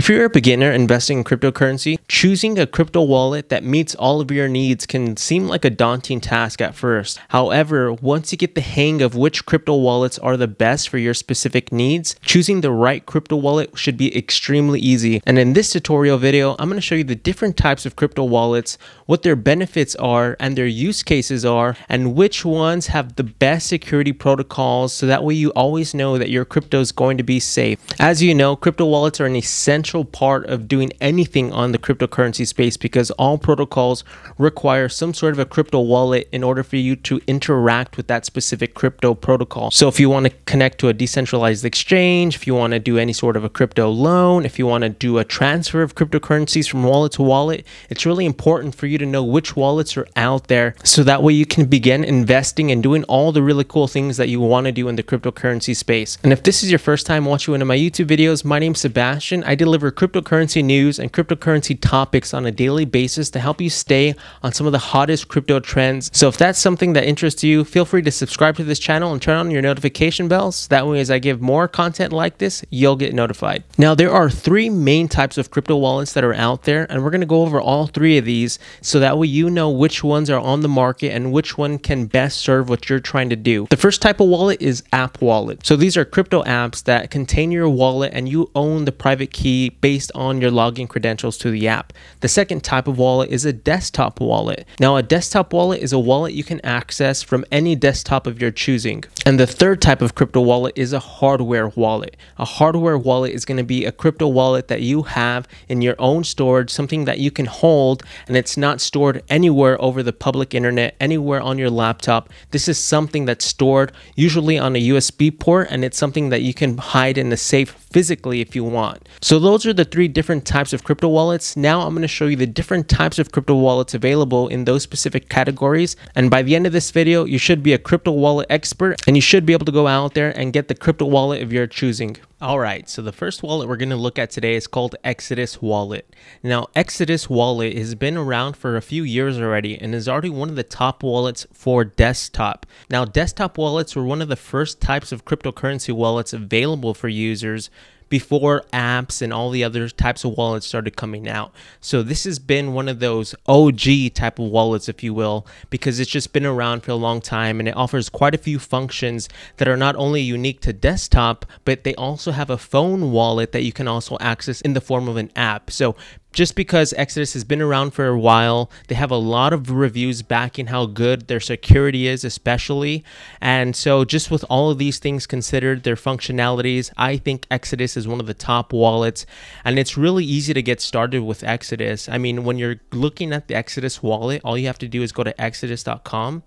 If you're a beginner investing in cryptocurrency, choosing a crypto wallet that meets all of your needs can seem like a daunting task at first. However, once you get the hang of which crypto wallets are the best for your specific needs, choosing the right crypto wallet should be extremely easy. And in this tutorial video, I'm going to show you the different types of crypto wallets, what their benefits are and their use cases are, and which ones have the best security protocols so that way you always know that your crypto is going to be safe. As you know, crypto wallets are an essential essential part of doing anything on the cryptocurrency space because all protocols require some sort of a crypto wallet in order for you to interact with that specific crypto protocol. So if you want to connect to a decentralized exchange, if you want to do any sort of a crypto loan, if you want to do a transfer of cryptocurrencies from wallet to wallet, it's really important for you to know which wallets are out there so that way you can begin investing and doing all the really cool things that you want to do in the cryptocurrency space. And if this is your first time watching one of my YouTube videos, my name's Sebastian. I deliver deliver cryptocurrency news and cryptocurrency topics on a daily basis to help you stay on some of the hottest crypto trends. So if that's something that interests you, feel free to subscribe to this channel and turn on your notification bells. That way, as I give more content like this, you'll get notified. Now, there are three main types of crypto wallets that are out there, and we're going to go over all three of these so that way you know which ones are on the market and which one can best serve what you're trying to do. The first type of wallet is app wallet. So these are crypto apps that contain your wallet and you own the private key based on your login credentials to the app. The second type of wallet is a desktop wallet. Now, a desktop wallet is a wallet you can access from any desktop of your choosing. And the third type of crypto wallet is a hardware wallet. A hardware wallet is going to be a crypto wallet that you have in your own storage, something that you can hold and it's not stored anywhere over the public internet, anywhere on your laptop. This is something that's stored usually on a USB port and it's something that you can hide in a safe physically if you want. So those are the three different types of crypto wallets. Now I'm going to show you the different types of crypto wallets available in those specific categories. And by the end of this video, you should be a crypto wallet expert and you should be able to go out there and get the crypto wallet of your choosing. All right, so the first wallet we're going to look at today is called Exodus Wallet. Now, Exodus Wallet has been around for a few years already and is already one of the top wallets for desktop. Now, desktop wallets were one of the first types of cryptocurrency wallets available for users before apps and all the other types of wallets started coming out. So this has been one of those OG type of wallets, if you will, because it's just been around for a long time and it offers quite a few functions that are not only unique to desktop, but they also have a phone wallet that you can also access in the form of an app. So just because Exodus has been around for a while, they have a lot of reviews backing how good their security is, especially. And so, just with all of these things considered, their functionalities, I think Exodus is one of the top wallets. And it's really easy to get started with Exodus. I mean, when you're looking at the Exodus wallet, all you have to do is go to exodus.com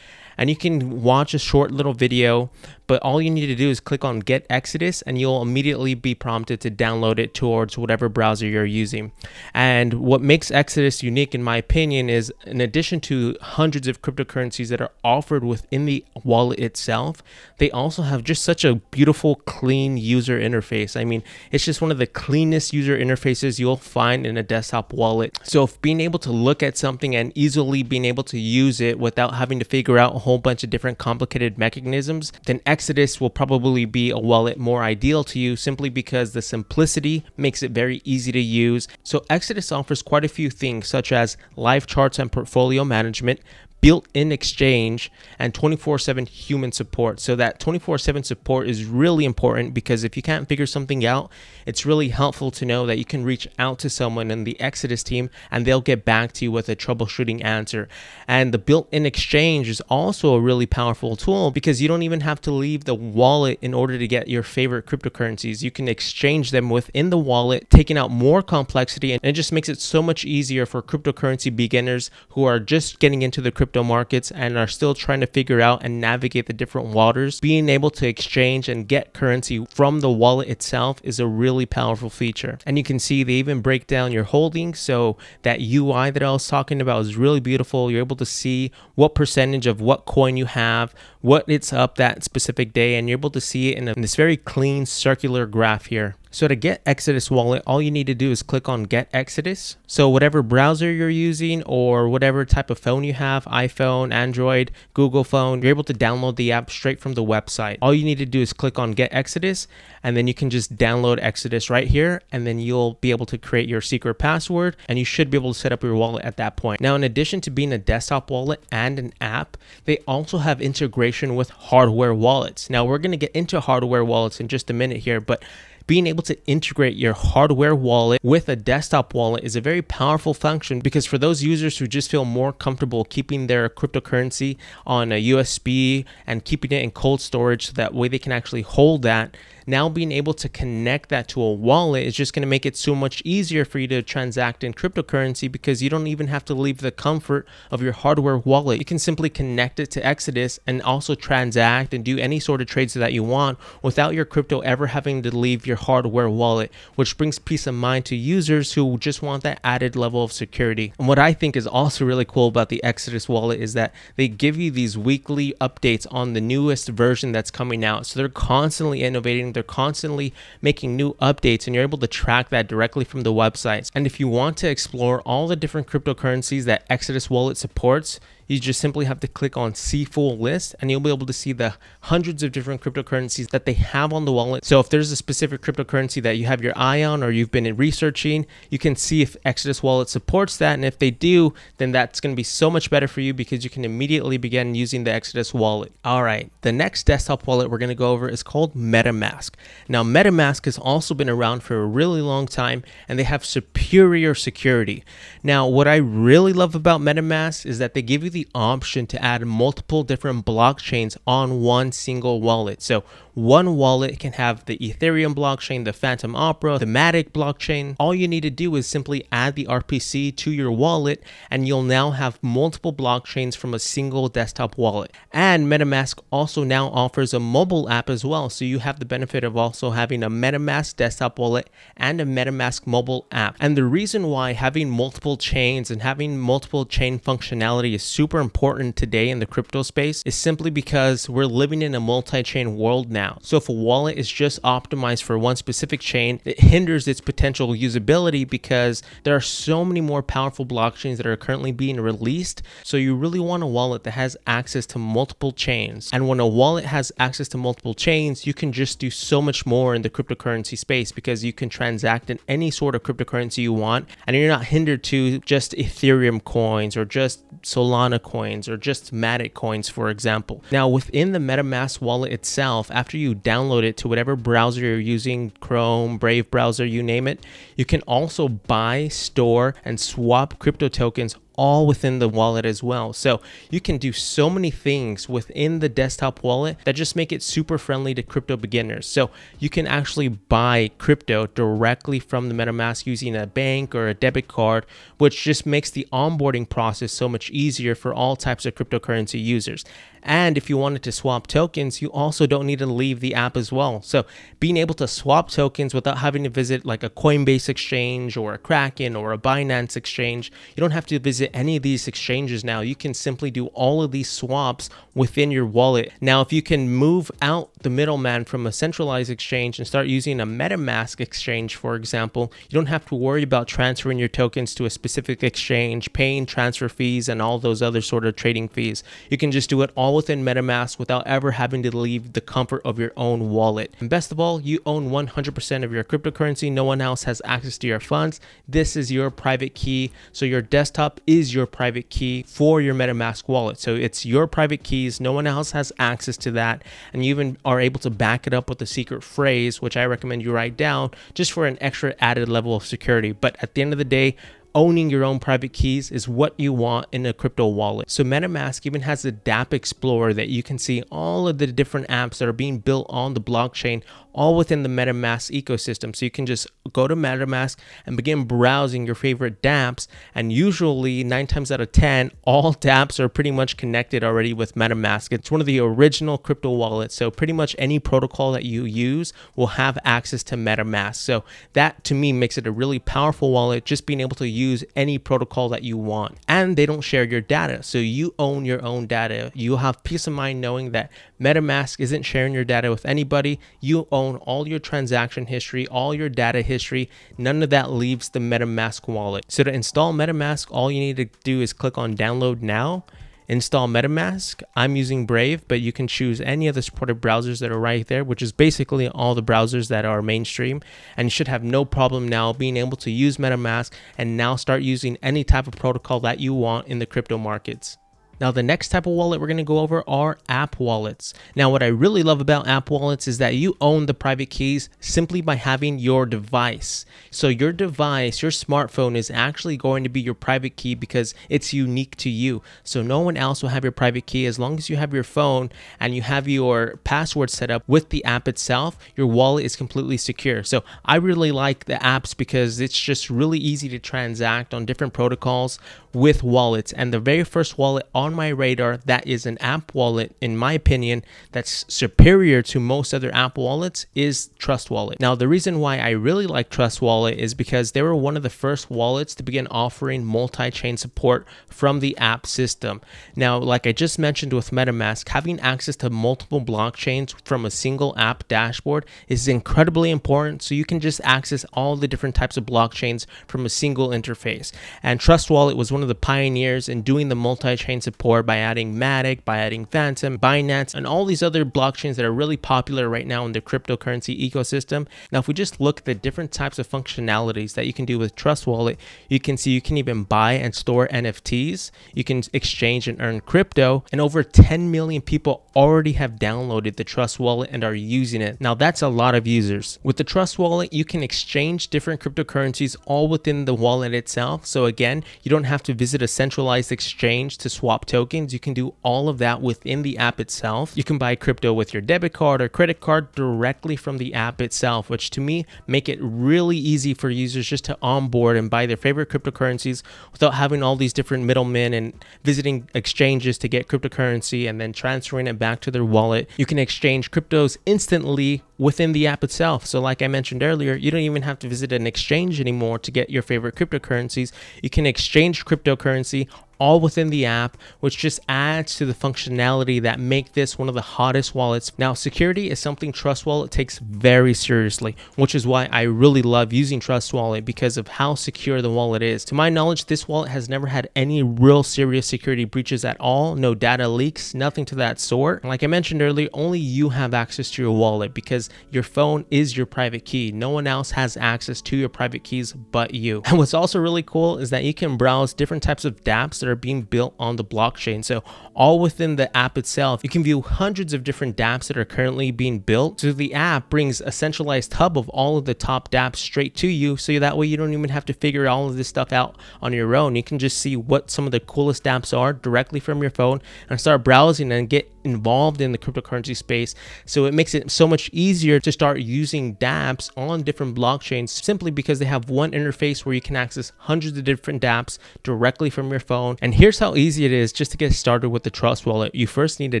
and you can watch a short little video. But all you need to do is click on Get Exodus, and you'll immediately be prompted to download it towards whatever browser you're using. And what makes Exodus unique, in my opinion, is in addition to hundreds of cryptocurrencies that are offered within the wallet itself, they also have just such a beautiful, clean user interface. I mean, it's just one of the cleanest user interfaces you'll find in a desktop wallet. So, being able to look at something and easily being able to use it without having to figure out whole bunch of different complicated mechanisms, then Exodus will probably be a wallet more ideal to you simply because the simplicity makes it very easy to use. So Exodus offers quite a few things such as live charts and portfolio management, built-in exchange and 24/7 human support. So that 24/7 support is really important because if you can't figure something out, it's really helpful to know that you can reach out to someone in the Exodus team and they'll get back to you with a troubleshooting answer. And the built-in exchange is also a really powerful tool because you don't even have to leave the wallet in order to get your favorite cryptocurrencies. You can exchange them within the wallet, taking out more complexity and it just makes it so much easier for cryptocurrency beginners who are just getting into the crypto crypto markets and are still trying to figure out and navigate the different waters, being able to exchange and get currency from the wallet itself is a really powerful feature. And you can see they even break down your holdings. So that UI that I was talking about is really beautiful. You're able to see what percentage of what coin you have, what it's up that specific day, and you're able to see it in, a, in this very clean circular graph here. So to get Exodus Wallet, all you need to do is click on Get Exodus. So whatever browser you're using or whatever type of phone you have, iPhone, Android, Google phone, you're able to download the app straight from the website. All you need to do is click on Get Exodus and then you can just download Exodus right here and then you'll be able to create your secret password and you should be able to set up your wallet at that point. Now, in addition to being a desktop wallet and an app, they also have integration with hardware wallets. Now, we're going to get into hardware wallets in just a minute here, but being able to integrate your hardware wallet with a desktop wallet is a very powerful function because for those users who just feel more comfortable keeping their cryptocurrency on a USB and keeping it in cold storage so that way they can actually hold that now being able to connect that to a wallet is just going to make it so much easier for you to transact in cryptocurrency because you don't even have to leave the comfort of your hardware wallet. You can simply connect it to Exodus and also transact and do any sort of trades that you want without your crypto ever having to leave your hardware wallet, which brings peace of mind to users who just want that added level of security. And what I think is also really cool about the Exodus wallet is that they give you these weekly updates on the newest version that's coming out. So they're constantly innovating they're constantly making new updates and you're able to track that directly from the websites. And if you want to explore all the different cryptocurrencies that Exodus Wallet supports, you just simply have to click on see full list and you'll be able to see the hundreds of different cryptocurrencies that they have on the wallet. So if there's a specific cryptocurrency that you have your eye on or you've been researching, you can see if Exodus Wallet supports that. And if they do, then that's going to be so much better for you because you can immediately begin using the Exodus Wallet. All right, the next desktop wallet we're going to go over is called MetaMask. Now, MetaMask has also been around for a really long time and they have superior security. Now, what I really love about MetaMask is that they give you the the option to add multiple different blockchains on one single wallet. So one wallet can have the Ethereum blockchain, the Phantom Opera, the Matic blockchain. All you need to do is simply add the RPC to your wallet and you'll now have multiple blockchains from a single desktop wallet. And MetaMask also now offers a mobile app as well. So you have the benefit of also having a MetaMask desktop wallet and a MetaMask mobile app. And the reason why having multiple chains and having multiple chain functionality is super super important today in the crypto space is simply because we're living in a multi-chain world now. So if a wallet is just optimized for one specific chain, it hinders its potential usability because there are so many more powerful blockchains that are currently being released. So you really want a wallet that has access to multiple chains. And when a wallet has access to multiple chains, you can just do so much more in the cryptocurrency space because you can transact in any sort of cryptocurrency you want and you're not hindered to just Ethereum coins or just Solana coins or just Matic coins, for example. Now, within the MetaMask wallet itself, after you download it to whatever browser you're using, Chrome, Brave browser, you name it, you can also buy, store, and swap crypto tokens all within the wallet as well. So you can do so many things within the desktop wallet that just make it super friendly to crypto beginners. So you can actually buy crypto directly from the MetaMask using a bank or a debit card, which just makes the onboarding process so much easier for all types of cryptocurrency users. And if you wanted to swap tokens, you also don't need to leave the app as well. So being able to swap tokens without having to visit like a Coinbase exchange or a Kraken or a Binance exchange, you don't have to visit any of these exchanges now. You can simply do all of these swaps within your wallet. Now, if you can move out the middleman from a centralized exchange and start using a MetaMask exchange, for example, you don't have to worry about transferring your tokens to a specific exchange, paying transfer fees, and all those other sort of trading fees. You can just do it all within MetaMask without ever having to leave the comfort of your own wallet. And best of all, you own 100% of your cryptocurrency. No one else has access to your funds. This is your private key. So your desktop is your private key for your MetaMask wallet. So it's your private keys. No one else has access to that. And you even are able to back it up with a secret phrase, which I recommend you write down just for an extra added level of security. But at the end of the day, owning your own private keys is what you want in a crypto wallet. So MetaMask even has the dApp Explorer that you can see all of the different apps that are being built on the blockchain all within the MetaMask ecosystem. So you can just go to MetaMask and begin browsing your favorite dApps. And usually, nine times out of 10, all dApps are pretty much connected already with MetaMask. It's one of the original crypto wallets. So pretty much any protocol that you use will have access to MetaMask. So that to me makes it a really powerful wallet, just being able to use any protocol that you want. And they don't share your data. So you own your own data. You have peace of mind knowing that MetaMask isn't sharing your data with anybody. You own phone, all your transaction history, all your data history, none of that leaves the MetaMask wallet. So to install MetaMask, all you need to do is click on download now, install MetaMask. I'm using Brave, but you can choose any of the supported browsers that are right there, which is basically all the browsers that are mainstream. And you should have no problem now being able to use MetaMask and now start using any type of protocol that you want in the crypto markets. Now, the next type of wallet we're going to go over are app wallets. Now, what I really love about app wallets is that you own the private keys simply by having your device. So, your device, your smartphone is actually going to be your private key because it's unique to you. So, no one else will have your private key as long as you have your phone and you have your password set up with the app itself, your wallet is completely secure. So, I really like the apps because it's just really easy to transact on different protocols with wallets. And the very first wallet on my radar that is an app wallet, in my opinion, that's superior to most other app wallets is Trust Wallet. Now, the reason why I really like Trust Wallet is because they were one of the first wallets to begin offering multi chain support from the app system. Now, like I just mentioned with MetaMask, having access to multiple blockchains from a single app dashboard is incredibly important. So you can just access all the different types of blockchains from a single interface. And Trust Wallet was one one of the pioneers in doing the multi-chain support by adding Matic, by adding Phantom, Binance, and all these other blockchains that are really popular right now in the cryptocurrency ecosystem. Now, if we just look at the different types of functionalities that you can do with Trust Wallet, you can see you can even buy and store NFTs, you can exchange and earn crypto, and over 10 million people already have downloaded the Trust Wallet and are using it. Now, that's a lot of users. With the Trust Wallet, you can exchange different cryptocurrencies all within the wallet itself. So again, you don't have to to visit a centralized exchange to swap tokens. You can do all of that within the app itself. You can buy crypto with your debit card or credit card directly from the app itself, which to me make it really easy for users just to onboard and buy their favorite cryptocurrencies without having all these different middlemen and visiting exchanges to get cryptocurrency and then transferring it back to their wallet. You can exchange cryptos instantly within the app itself. So, like I mentioned earlier, you don't even have to visit an exchange anymore to get your favorite cryptocurrencies. You can exchange cryptocurrency all within the app, which just adds to the functionality that make this one of the hottest wallets. Now, security is something Trust Wallet takes very seriously, which is why I really love using Trust Wallet because of how secure the wallet is. To my knowledge, this wallet has never had any real serious security breaches at all, no data leaks, nothing to that sort. Like I mentioned earlier, only you have access to your wallet because your phone is your private key. No one else has access to your private keys but you. And what's also really cool is that you can browse different types of dApps that are being built on the blockchain. So all within the app itself, you can view hundreds of different dApps that are currently being built. So the app brings a centralized hub of all of the top dApps straight to you. So that way you don't even have to figure all of this stuff out on your own. You can just see what some of the coolest dApps are directly from your phone and start browsing and get involved in the cryptocurrency space. So it makes it so much easier to start using dApps on different blockchains simply because they have one interface where you can access hundreds of different dApps directly from your phone. And here's how easy it is just to get started with the Trust Wallet. You first need to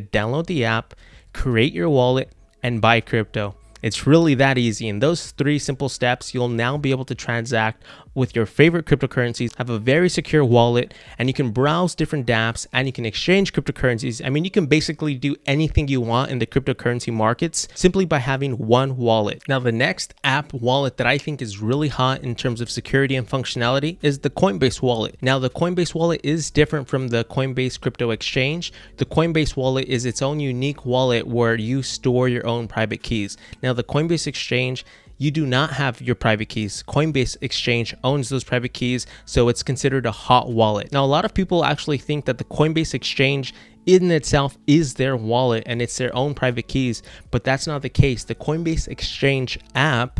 download the app, create your wallet, and buy crypto. It's really that easy. In those three simple steps, you'll now be able to transact with your favorite cryptocurrencies, have a very secure wallet, and you can browse different dApps and you can exchange cryptocurrencies. I mean, you can basically do anything you want in the cryptocurrency markets simply by having one wallet. Now, the next app wallet that I think is really hot in terms of security and functionality is the Coinbase wallet. Now, the Coinbase wallet is different from the Coinbase crypto exchange. The Coinbase wallet is its own unique wallet where you store your own private keys. Now, now, the Coinbase Exchange, you do not have your private keys. Coinbase Exchange owns those private keys, so it's considered a hot wallet. Now, a lot of people actually think that the Coinbase Exchange in itself is their wallet and it's their own private keys, but that's not the case. The Coinbase Exchange app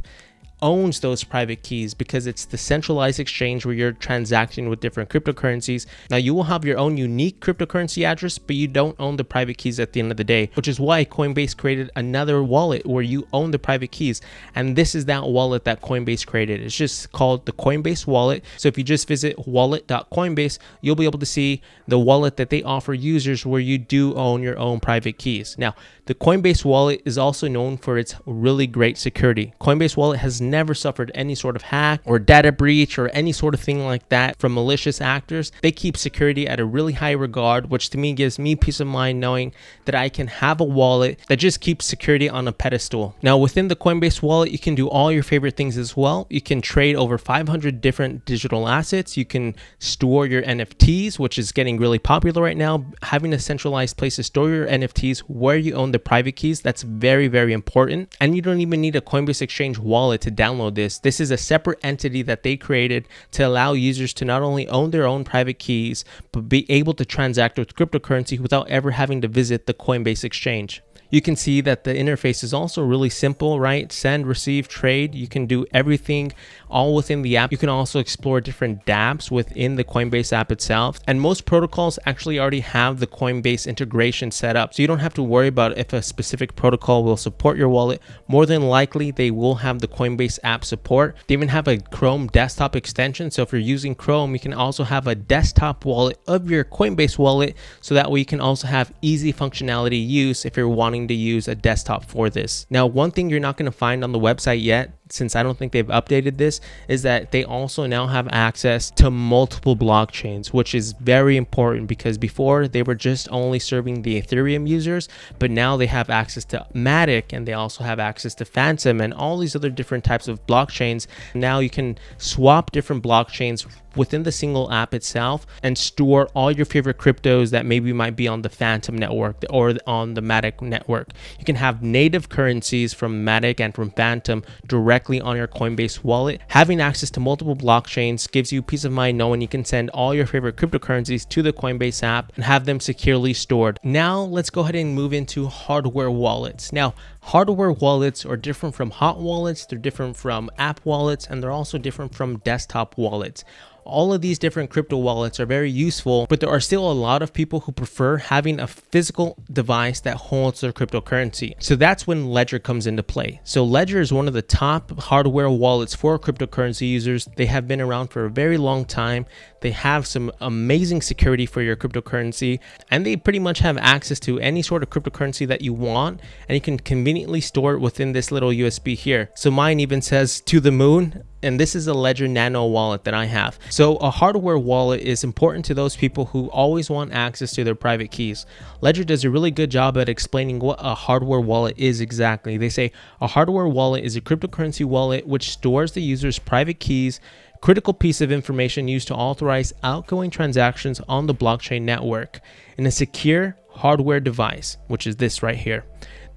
owns those private keys because it's the centralized exchange where you're transacting with different cryptocurrencies. Now, you will have your own unique cryptocurrency address, but you don't own the private keys at the end of the day, which is why Coinbase created another wallet where you own the private keys. And this is that wallet that Coinbase created. It's just called the Coinbase wallet. So if you just visit wallet.coinbase, you'll be able to see the wallet that they offer users where you do own your own private keys. Now, the Coinbase wallet is also known for its really great security. Coinbase wallet has never suffered any sort of hack or data breach or any sort of thing like that from malicious actors. They keep security at a really high regard, which to me gives me peace of mind knowing that I can have a wallet that just keeps security on a pedestal. Now, within the Coinbase wallet, you can do all your favorite things as well. You can trade over 500 different digital assets. You can store your NFTs, which is getting really popular right now. Having a centralized place to store your NFTs where you own the private keys, that's very, very important. And you don't even need a Coinbase Exchange wallet to download this. This is a separate entity that they created to allow users to not only own their own private keys, but be able to transact with cryptocurrency without ever having to visit the Coinbase exchange. You can see that the interface is also really simple, right? Send, receive, trade. You can do everything all within the app. You can also explore different dApps within the Coinbase app itself. And most protocols actually already have the Coinbase integration set up. So you don't have to worry about if a specific protocol will support your wallet. More than likely, they will have the Coinbase app support. They even have a Chrome desktop extension. So if you're using Chrome, you can also have a desktop wallet of your Coinbase wallet. So that way you can also have easy functionality use if you're wanting going to use a desktop for this. Now, one thing you're not going to find on the website yet since I don't think they've updated this, is that they also now have access to multiple blockchains, which is very important because before they were just only serving the Ethereum users, but now they have access to Matic and they also have access to Phantom and all these other different types of blockchains. Now you can swap different blockchains within the single app itself and store all your favorite cryptos that maybe might be on the Phantom network or on the Matic network. You can have native currencies from Matic and from Phantom directly directly on your Coinbase wallet. Having access to multiple blockchains gives you peace of mind knowing you can send all your favorite cryptocurrencies to the Coinbase app and have them securely stored. Now let's go ahead and move into hardware wallets. Now, hardware wallets are different from hot wallets, they're different from app wallets, and they're also different from desktop wallets all of these different crypto wallets are very useful, but there are still a lot of people who prefer having a physical device that holds their cryptocurrency. So that's when Ledger comes into play. So Ledger is one of the top hardware wallets for cryptocurrency users. They have been around for a very long time. They have some amazing security for your cryptocurrency, and they pretty much have access to any sort of cryptocurrency that you want, and you can conveniently store it within this little USB here. So mine even says to the moon, and this is a Ledger Nano wallet that I have. So a hardware wallet is important to those people who always want access to their private keys. Ledger does a really good job at explaining what a hardware wallet is exactly. They say a hardware wallet is a cryptocurrency wallet which stores the user's private keys critical piece of information used to authorize outgoing transactions on the blockchain network in a secure hardware device, which is this right here.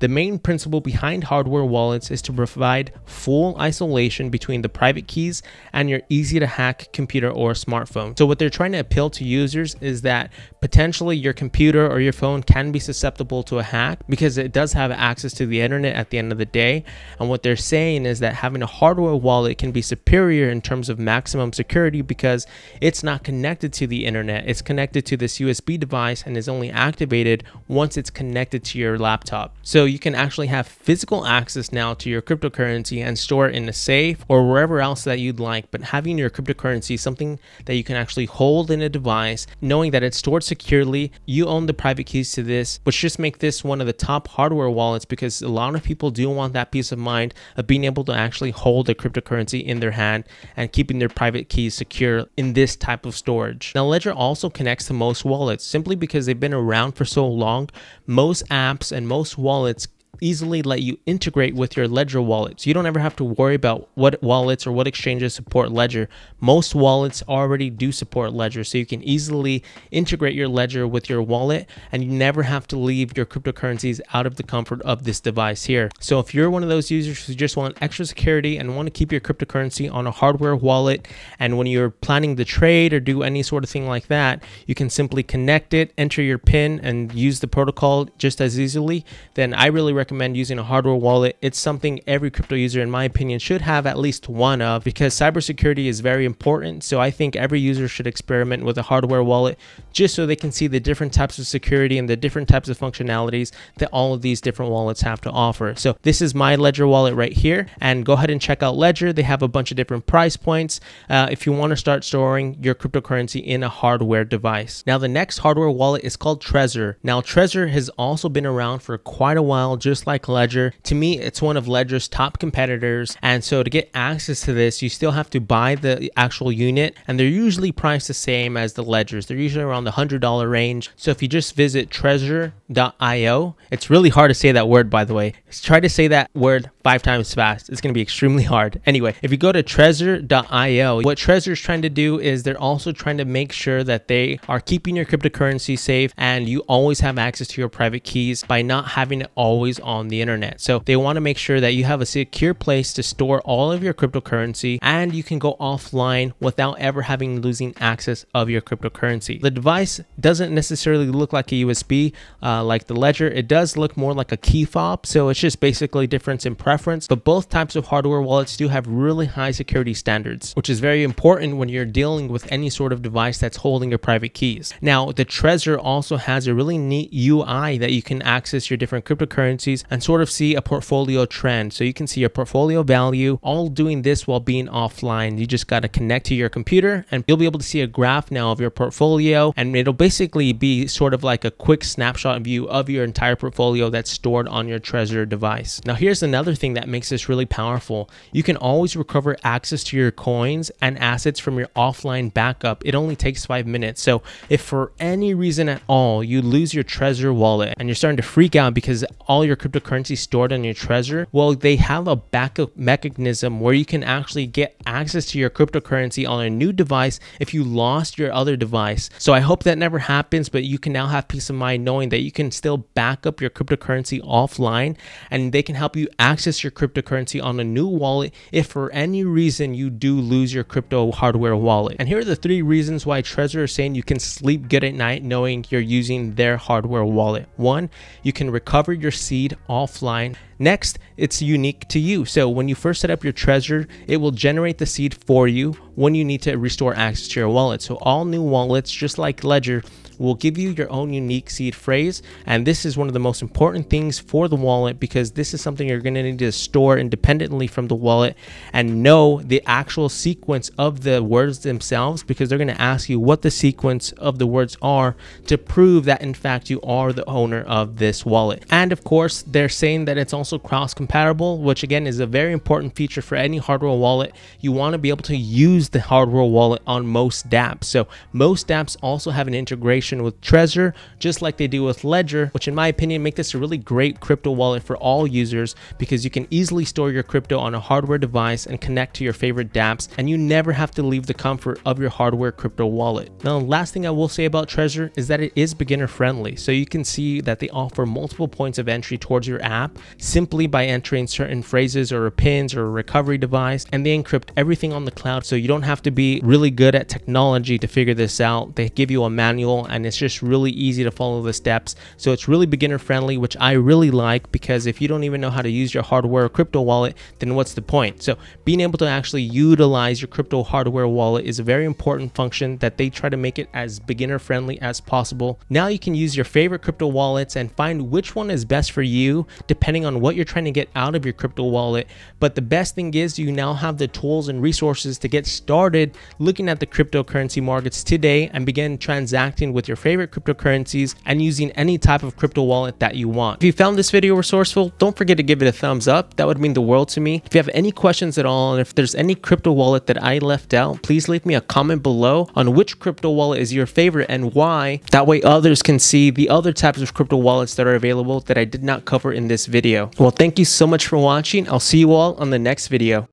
The main principle behind hardware wallets is to provide full isolation between the private keys and your easy to hack computer or smartphone. So what they're trying to appeal to users is that potentially your computer or your phone can be susceptible to a hack because it does have access to the internet at the end of the day. And what they're saying is that having a hardware wallet can be superior in terms of maximum security because it's not connected to the internet. It's connected to this USB device and is only activated once it's connected to your laptop. So you can actually have physical access now to your cryptocurrency and store it in a safe or wherever else that you'd like. But having your cryptocurrency something that you can actually hold in a device, knowing that it's stored securely, you own the private keys to this, which just make this one of the top hardware wallets because a lot of people do want that peace of mind of being able to actually hold a cryptocurrency in their hand and keeping their private keys secure in this type of storage. Now, Ledger also connects to most wallets simply because they've been around for so long. Most apps and most wallets easily let you integrate with your Ledger wallet. So you don't ever have to worry about what wallets or what exchanges support Ledger. Most wallets already do support Ledger, so you can easily integrate your Ledger with your wallet and you never have to leave your cryptocurrencies out of the comfort of this device here. So if you're one of those users who just want extra security and want to keep your cryptocurrency on a hardware wallet, and when you're planning the trade or do any sort of thing like that, you can simply connect it, enter your PIN, and use the protocol just as easily, then I really recommend recommend using a hardware wallet. It's something every crypto user, in my opinion, should have at least one of because cybersecurity is very important. So I think every user should experiment with a hardware wallet just so they can see the different types of security and the different types of functionalities that all of these different wallets have to offer. So this is my Ledger wallet right here. And go ahead and check out Ledger. They have a bunch of different price points uh, if you want to start storing your cryptocurrency in a hardware device. Now, the next hardware wallet is called Trezor. Now, Trezor has also been around for quite a while, just just like Ledger. To me, it's one of Ledger's top competitors. And so to get access to this, you still have to buy the actual unit. And they're usually priced the same as the Ledgers. They're usually around the $100 range. So if you just visit treasure.io, it's really hard to say that word, by the way. Try to say that word five times fast. It's going to be extremely hard. Anyway, if you go to treasure.io, what Treasure is trying to do is they're also trying to make sure that they are keeping your cryptocurrency safe and you always have access to your private keys by not having it always on the internet. So they want to make sure that you have a secure place to store all of your cryptocurrency and you can go offline without ever having losing access of your cryptocurrency. The device doesn't necessarily look like a USB uh, like the Ledger. It does look more like a key fob. So it's just basically difference in preference, but both types of hardware wallets do have really high security standards, which is very important when you're dealing with any sort of device that's holding your private keys. Now, the Trezor also has a really neat UI that you can access your different cryptocurrencies currencies and sort of see a portfolio trend. So you can see your portfolio value, all doing this while being offline. You just got to connect to your computer and you'll be able to see a graph now of your portfolio. And it'll basically be sort of like a quick snapshot view of your entire portfolio that's stored on your Trezor device. Now, here's another thing that makes this really powerful. You can always recover access to your coins and assets from your offline backup. It only takes five minutes. So if for any reason at all, you lose your Trezor wallet and you're starting to freak out because all your your cryptocurrency stored on your treasure? Well, they have a backup mechanism where you can actually get access to your cryptocurrency on a new device if you lost your other device. So I hope that never happens, but you can now have peace of mind knowing that you can still back up your cryptocurrency offline and they can help you access your cryptocurrency on a new wallet if for any reason you do lose your crypto hardware wallet. And here are the three reasons why Trezor is saying you can sleep good at night knowing you're using their hardware wallet. One, you can recover your seed lead offline Next, it's unique to you. So when you first set up your treasure, it will generate the seed for you when you need to restore access to your wallet. So all new wallets, just like Ledger, will give you your own unique seed phrase. And this is one of the most important things for the wallet because this is something you're going to need to store independently from the wallet and know the actual sequence of the words themselves because they're going to ask you what the sequence of the words are to prove that in fact you are the owner of this wallet. And of course, they're saying that it's only also cross compatible, which again is a very important feature for any hardware wallet. You want to be able to use the hardware wallet on most dApps. So most dApps also have an integration with Trezor, just like they do with Ledger, which in my opinion make this a really great crypto wallet for all users because you can easily store your crypto on a hardware device and connect to your favorite dApps and you never have to leave the comfort of your hardware crypto wallet. Now, the last thing I will say about Trezor is that it is beginner friendly. So you can see that they offer multiple points of entry towards your app, simply by entering certain phrases or a pins or a recovery device, and they encrypt everything on the cloud. So you don't have to be really good at technology to figure this out. They give you a manual and it's just really easy to follow the steps. So it's really beginner friendly, which I really like because if you don't even know how to use your hardware or crypto wallet, then what's the point? So being able to actually utilize your crypto hardware wallet is a very important function that they try to make it as beginner friendly as possible. Now you can use your favorite crypto wallets and find which one is best for you depending on what you're trying to get out of your crypto wallet. But the best thing is you now have the tools and resources to get started looking at the cryptocurrency markets today and begin transacting with your favorite cryptocurrencies and using any type of crypto wallet that you want. If you found this video resourceful, don't forget to give it a thumbs up. That would mean the world to me. If you have any questions at all, and if there's any crypto wallet that I left out, please leave me a comment below on which crypto wallet is your favorite and why. That way others can see the other types of crypto wallets that are available that I did not cover in this video. Well, thank you so much for watching. I'll see you all on the next video.